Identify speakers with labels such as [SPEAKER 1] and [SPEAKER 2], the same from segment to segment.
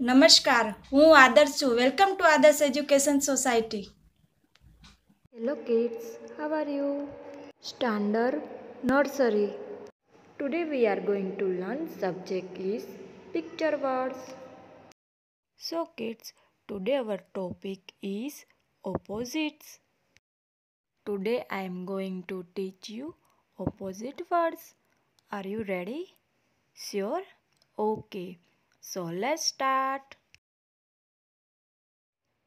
[SPEAKER 1] नमस्कार हूँ आदर्श छू welcome to Adarsh education society hello kids how are you standard nursery today we are going to learn subject is picture words so kids today our topic is opposites today I am going to teach you opposite words are you ready sure okay So let's start.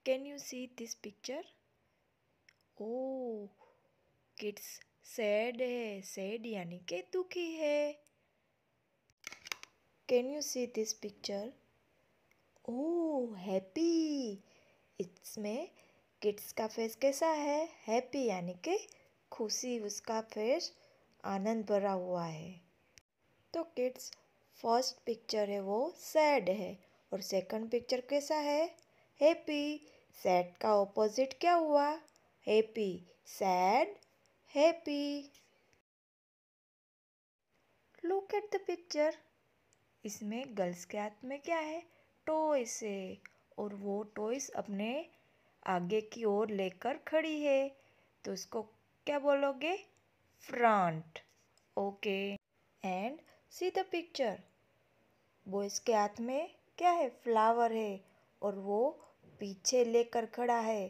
[SPEAKER 1] Can you see this picture? Oh, kids sad hai sad yani ke dukhi hai Can you see this picture? Oh, happy. इसमें kids का face कैसा है happy यानी कि खुशी उसका face आनंद भरा हुआ है तो किड्स फर्स्ट पिक्चर है वो सैड है और सेकंड पिक्चर कैसा है हैप्पी सैड का ऑपोजिट क्या हुआ happy sad happy look at the picture इसमें गर्ल्स के हाथ में क्या है टॉयस है और वो टॉयस अपने आगे की ओर लेकर खड़ी है तो इसको क्या बोलोगे front okay and see the picture वो इसके हाथ में क्या है फ्लावर है और वो पीछे लेकर खड़ा है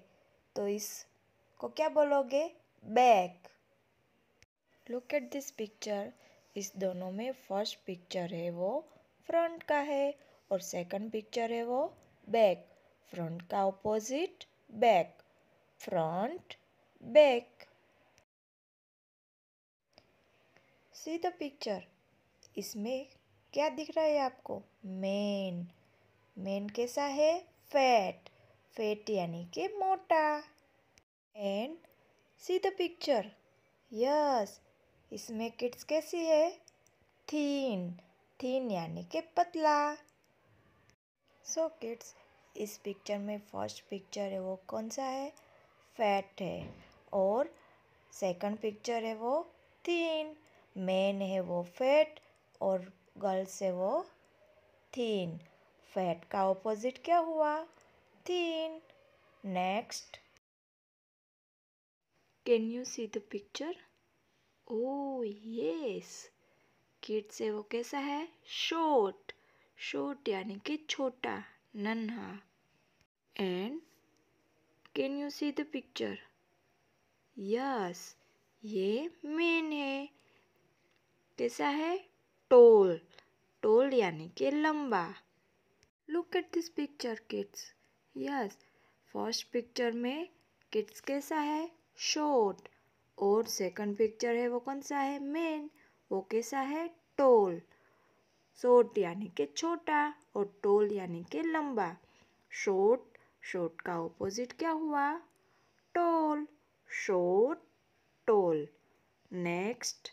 [SPEAKER 1] तो इसको क्या बोलोगे bag look at this picture इस दोनों में फर्स्ट पिक्चर है वो फ्रंट का है और सेकंड पिक्चर है वो बैक फ्रंट का opposite back front back see the picture इसमें क्या दिख रहा है आपको मेन मेन कैसा है फैट फैट यानी कि मोटा and see the picture yes इसमें किड्स कैसी है थीन थीन यानी कि पतला सो so किड्स इस पिक्चर में फर्स्ट पिक्चर है वो कौन सा है फैट है और सेकंड पिक्चर है वो थीन मेन है वो फैट और गर्ल्स है वो थीन फैट का ऑपोजिट क्या हुआ thin next can you see the picture oh yes kid से वो कैसा है शॉर्ट शॉर्ट यानी कि छोटा नन्हा and can you see the picture yes ये मेन है कैसा है टोल टोल यानी कि लंबा look at this picture kids yes first picture में किड्स कैसा है शॉर्ट और सेकंड पिक्चर है वो कौन सा है मेन वो कैसा है टोल शॉर्ट यानी कि छोटा और टोल यानी कि लंबा शॉर्ट शॉर्ट का ऑपोजिट क्या हुआ tall short tall next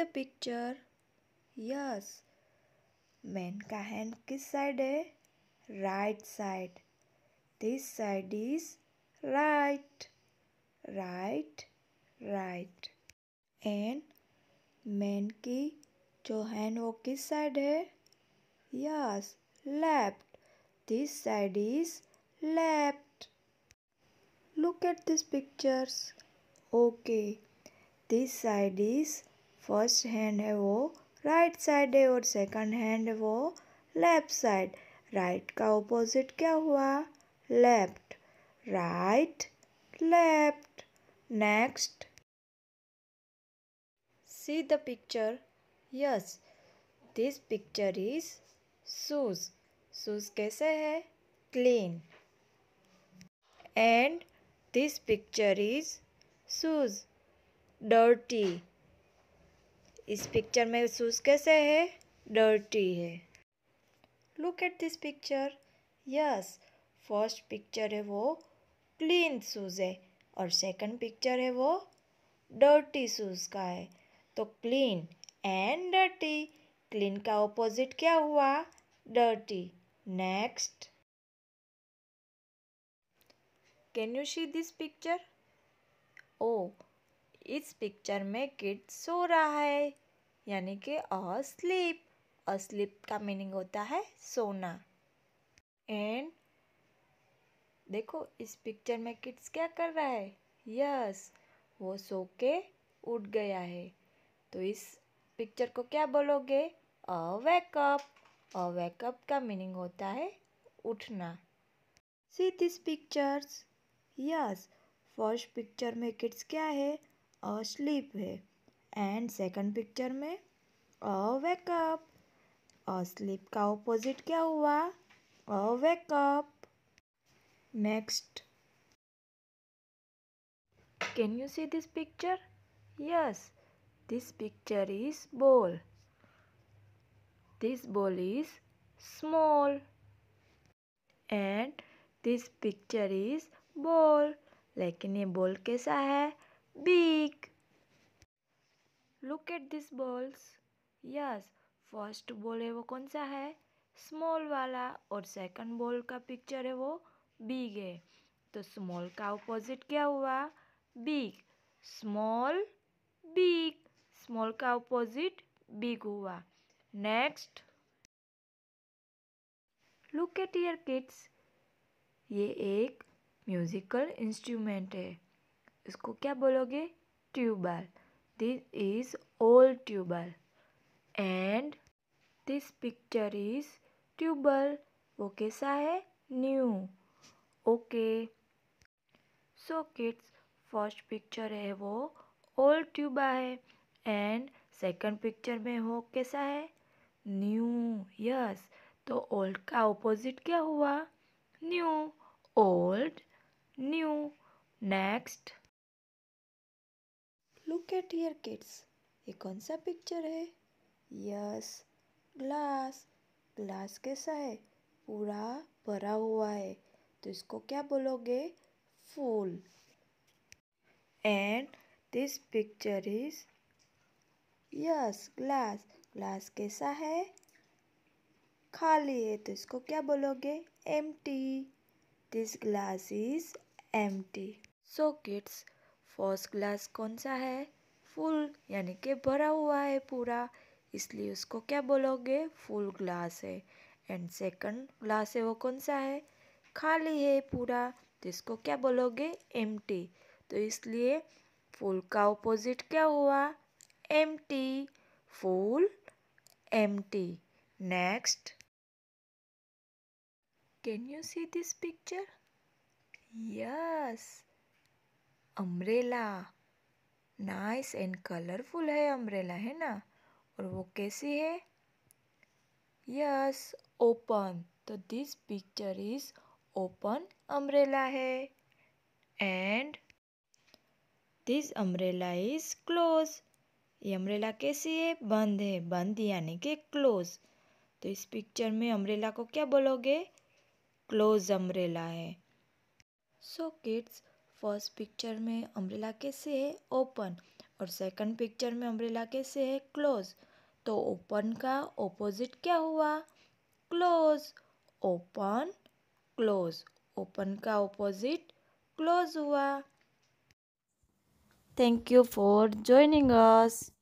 [SPEAKER 1] the picture yes man का हैंड किस साइड है right side this side is right right right and man की जो हैंड वो किस साइड है yes left this side is left look at this pictures okay this side is first hand है वो राइट साइड है और सेकंड हैंड वो लेफ्ट साइड राइट का ऑपोजिट क्या हुआ left right left next C the picture yes this picture is shoes shoes कैसे है clean and this picture is shoes dirty इस पिक्चर में शूज़ कैसे है डर्टी है look at this picture yes first picture है वो क्लीन शूज़ है और सेकंड पिक्चर है वो डर्टी शूज़ का है तो क्लीन एंड डर्टी क्लीन का ऑपोजिट क्या हुआ dirty next can you see this picture oh इस पिक्चर में किड सो रहा है यानी कि अ स्लीप अ स्लीप का मीनिंग होता है सोना एंड देखो इस पिक्चर में किड्स क्या कर रहा है यस वो सो के उठ गया है तो इस पिक्चर को क्या बोलोगे अ वेकअप अ वेकअप का मीनिंग होता है उठना see this pictures yes first picture में किड्स क्या है asleep है एंड सेकंड पिक्चर में अ वेकअप अ का ऑपोजिट क्या हुआ a wake up next can you see this picture yes this picture is ball this ball is small and this picture is ball लेकिन ये बॉल कैसा है big. Look at these balls. Yes, first ball है वो कौन सा है small वाला और सेकंड बॉल का पिक्चर है वो बिग है तो स्मॉल का ऑपोजिट क्या हुआ बिग स्मॉल बिग स्मॉल का ऑपोजिट बिग हुआ next look at your kids ये एक म्यूजिकल इंस्ट्रूमेंट है इसको क्या बोलोगे tuba this is old tuba and this picture is tuba वो कैसा है new okay so kids first picture है वो ओल्ड ट्यूबा है एंड सेकंड पिक्चर में हो कैसा है न्यू यस yes. तो ओल्ड का ऑपोजिट क्या हुआ new old new next look eight here kids ये कौन सा पिक्चर है यस ग्लास ग्लास कैसा है पूरा भरा हुआ है तो इसको क्या बोलोगे full and this picture is yes glass glass कैसा है खाली है तो इसको क्या बोलोगे empty this glass is empty so kids first glass कौन सा है फुल यानी कि भरा हुआ है पूरा इसलिए उसको क्या बोलोगे फुल ग्लास है एंड सेकंड ग्लास है वो कौन सा है खाली है पूरा तो इसको क्या बोलोगे एम तो इसलिए फुल का ऑपोजिट क्या हुआ M full M next can you see this picture yes umbrella nice and colourful है अम्ब्रेला है ना और वो कैसी है यस ओपन तो this picture is open umbrella है and this umbrella is close ये अम्ब्रेला कैसी है बंद है बंद यानी कि क्लोज तो इस पिक्चर में अम्ब्रेला को क्या बोलोगे क्लोज अम्ब्रेला है सो किड्स फर्स्ट पिक्चर में अम्ब्रेला कैसे है ओपन और सेकंड पिक्चर में अम्ब्रेला कैसे है क्लोज तो ओपन का ऑपोजिट क्या हुआ क्लोज ओपन क्लोज ओपन का ऑपोजिट क्लोज हुआ thank you for joining us